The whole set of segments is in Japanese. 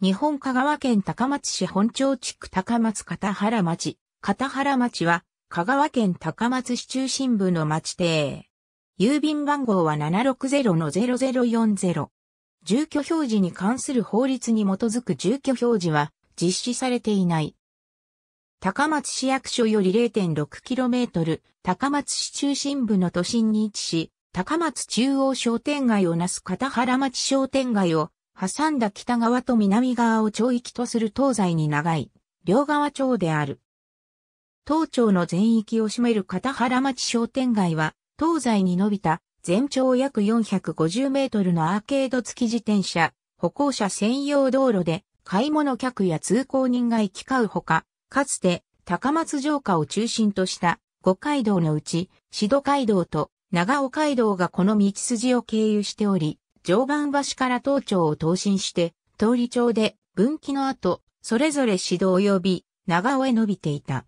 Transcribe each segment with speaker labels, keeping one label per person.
Speaker 1: 日本香川県高松市本町地区高松片原町。片原町は香川県高松市中心部の町邸。郵便番号は760-0040。住居表示に関する法律に基づく住居表示は実施されていない。高松市役所より 0.6km、高松市中心部の都心に位置し、高松中央商店街をなす片原町商店街を挟んだ北側と南側を町域とする東西に長い、両側町である。東町の全域を占める片原町商店街は、東西に伸びた、全長約450メートルのアーケード付き自転車、歩行者専用道路で、買い物客や通行人が行き交うほか、かつて高松城下を中心とした五街道のうち、四戸街道と長尾街道がこの道筋を経由しており、常磐橋から東町を東進して、通り町で分岐の後、それぞれ指導及び長尾へ伸びていた。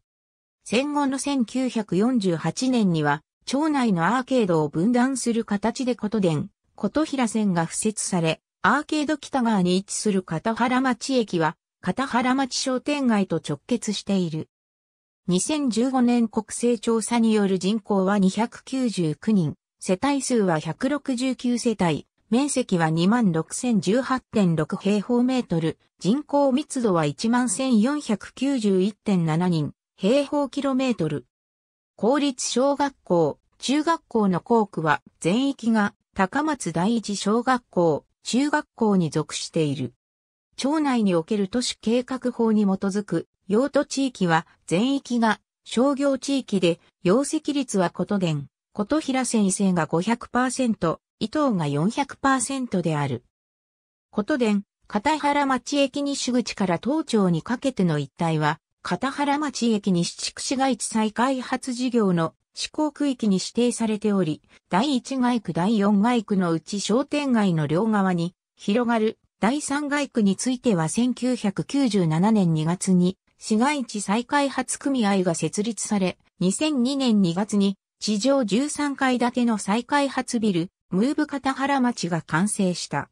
Speaker 1: 戦後の1948年には、町内のアーケードを分断する形で琴殿、琴平線が敷設され、アーケード北側に位置する片原町駅は、片原町商店街と直結している。2015年国勢調査による人口は299人、世帯数は169世帯、面積は26,018.6平方メートル、人口密度は11,491.7人、平方キロメートル。公立小学校、中学校の校区は全域が高松第一小学校、中学校に属している。町内における都市計画法に基づく用途地域は全域が商業地域で容積率はことげん、こと平先生が500%、伊藤が400%である。ことで片原町駅西口から東町にかけての一帯は、片原町駅西地区市街地再開発事業の施行区域に指定されており、第1街区第4街区のうち商店街の両側に広がる第3街区については1997年2月に市街地再開発組合が設立され、2002年2月に地上13階建ての再開発ビルムーブ片原町が完成した。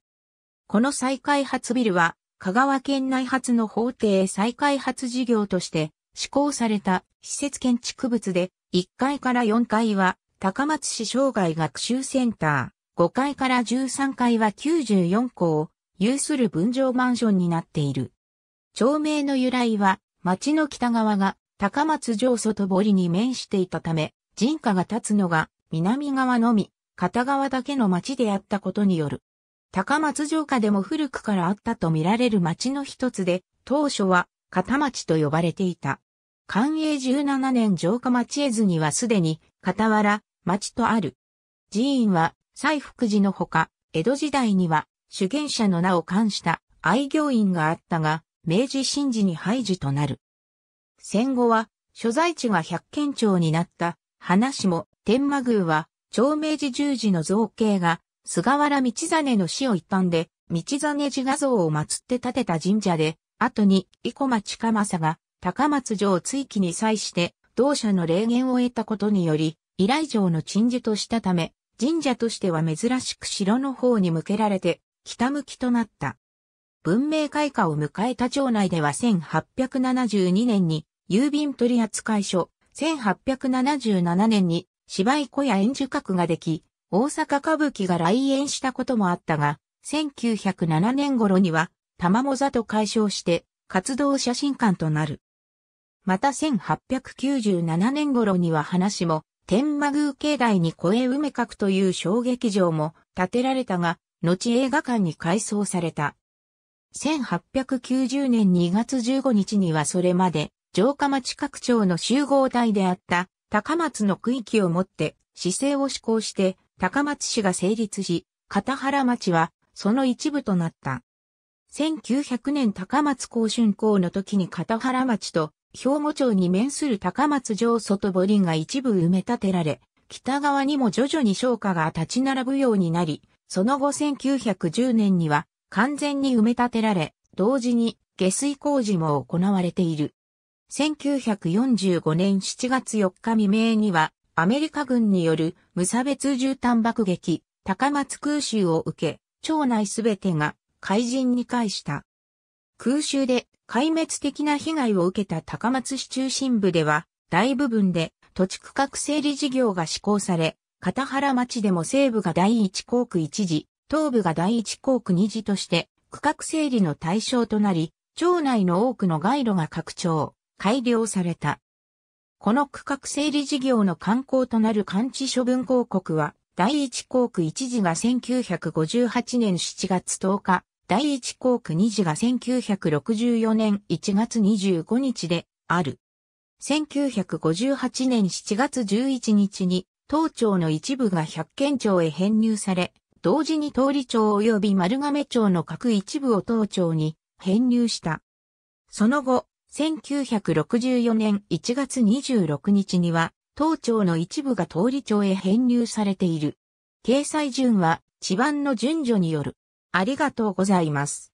Speaker 1: この再開発ビルは、香川県内初の法廷再開発事業として施行された施設建築物で、1階から4階は高松市障害学習センター、5階から13階は94校を有する分譲マンションになっている。町名の由来は、町の北側が高松城外堀に面していたため、人家が建つのが南側のみ。片側だけの町であったことによる。高松城下でも古くからあったと見られる町の一つで、当初は片町と呼ばれていた。寛永17年城下町絵図にはすでに、傍ら、町とある。寺院は、西福寺のほか、江戸時代には、主権者の名を冠した愛行院があったが、明治新時に廃寺となる。戦後は、所在地が百軒町になった、話も、天満宮は、長明寺十字の造形が、菅原道真の死を一般で、道真寺画像を祀って建てた神社で、後に、生駒近政が、高松城追記に際して、同社の霊言を得たことにより、依頼城の鎮守としたため、神社としては珍しく城の方に向けられて、北向きとなった。文明開化を迎えた町内では1872年に、郵便取扱所、1877年に芝居小屋演受閣ができ、大阪歌舞伎が来園したこともあったが、1907年頃には、玉も座と解消して、活動写真館となる。また1897年頃には話も、天満宮境内に声埋め閣という小劇場も建てられたが、後映画館に改装された。1890年2月15日にはそれまで城下町各町の集合体であった高松の区域をもって、市政を施行して、高松市が成立し、片原町は、その一部となった。1900年高松高春工の時に片原町と、兵庫町に面する高松城外堀が一部埋め立てられ、北側にも徐々に商家が立ち並ぶようになり、その後1910年には完全に埋め立てられ、同時に下水工事も行われている。1945年7月4日未明には、アメリカ軍による無差別絨炭爆撃、高松空襲を受け、町内すべてが海人に返した。空襲で壊滅的な被害を受けた高松市中心部では、大部分で土地区画整理事業が施行され、片原町でも西部が第一航区一時、東部が第一航区二時として、区画整理の対象となり、町内の多くの街路が拡張。改良された。この区画整理事業の観光となる完治処分広告は、第一航区一時が1958年7月10日、第一航区二時が1964年1月25日である。1958年7月11日に、東町の一部が百軒庁へ編入され、同時に通り町及び丸亀町の各一部を東町に編入した。その後、1964年1月26日には、当庁の一部が通り町へ編入されている。掲載順は、地番の順序による。ありがとうございます。